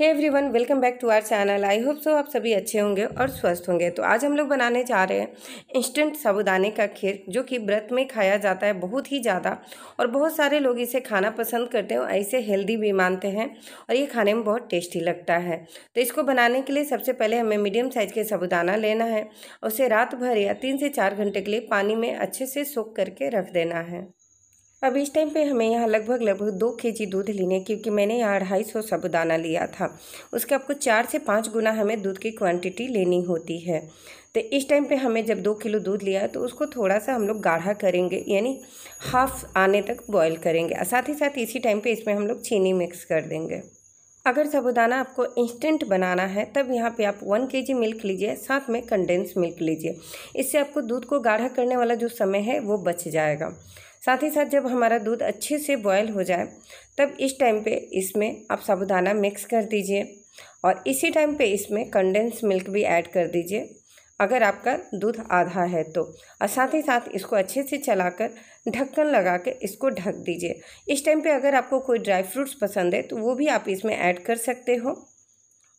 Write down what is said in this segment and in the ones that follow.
hey everyone welcome back to our channel I hope so आप सभी अच्छे होंगे और स्वस्थ होंगे तो आज हम लोग बनाने जा रहे हैं इंस्टेंट साबुदाने का खीर जो कि व्रत में खाया जाता है बहुत ही ज़्यादा और बहुत सारे लोग इसे खाना पसंद करते हैं और इसे हेल्दी भी मानते हैं और ये खाने में बहुत टेस्टी लगता है तो इसको बनाने के लिए सबसे पहले हमें मीडियम साइज़ के साबुदाना लेना है उसे रात भर या तीन से चार घंटे के लिए पानी में अच्छे से सोख करके रख देना है अब इस टाइम पे हमें यहाँ लगभग लगभग दो के जी दूध लेने क्योंकि मैंने यहाँ अढ़ाई सौ साबुदाना लिया था उसके आपको चार से पाँच गुना हमें दूध की क्वांटिटी लेनी होती है तो इस टाइम पे हमें जब दो किलो दूध लिया तो उसको थोड़ा सा हम लोग गाढ़ा करेंगे यानी हाफ आने तक बॉयल करेंगे साथ ही साथ इसी टाइम पर इसमें हम लोग चीनी मिक्स कर देंगे अगर साबुदाना आपको इंस्टेंट बनाना है तब यहाँ पे आप वन के जी मिल्क लीजिए साथ में कंडेंस मिल्क लीजिए इससे आपको दूध को गाढ़ा करने वाला जो समय है वो बच जाएगा साथ ही साथ जब हमारा दूध अच्छे से बॉयल हो जाए तब इस टाइम पे इसमें आप साबुदाना मिक्स कर दीजिए और इसी टाइम पे इसमें कंडेंस मिल्क भी ऐड कर दीजिए अगर आपका दूध आधा है तो और साथ ही साथ इसको अच्छे से चलाकर ढक्कन लगा कर इसको ढक दीजिए इस टाइम पे अगर आपको कोई ड्राई फ्रूट्स पसंद है तो वो भी आप इसमें ऐड कर सकते हो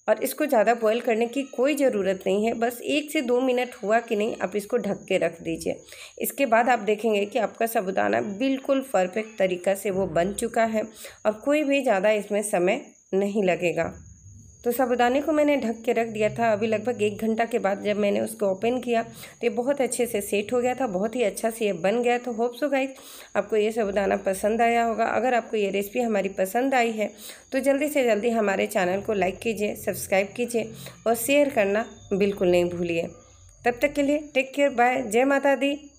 और इसको ज़्यादा बॉयल करने की कोई ज़रूरत नहीं है बस एक से दो मिनट हुआ कि नहीं आप इसको ढक के रख दीजिए इसके बाद आप देखेंगे कि आपका साबुदाना बिल्कुल परफेक्ट तरीका से वो बन चुका है और कोई भी ज़्यादा इसमें समय नहीं लगेगा तो साबुदाने को मैंने ढक के रख दिया था अभी लगभग एक घंटा के बाद जब मैंने उसको ओपन किया तो ये बहुत अच्छे से सेट हो गया था बहुत ही अच्छा से ये बन गया तो होप सो गाइज आपको ये साबुदाना पसंद आया होगा अगर आपको ये रेसिपी हमारी पसंद आई है तो जल्दी से जल्दी हमारे चैनल को लाइक कीजिए सब्सक्राइब कीजिए और शेयर करना बिल्कुल नहीं भूलिए तब तक के लिए टेक केयर बाय जय माता दी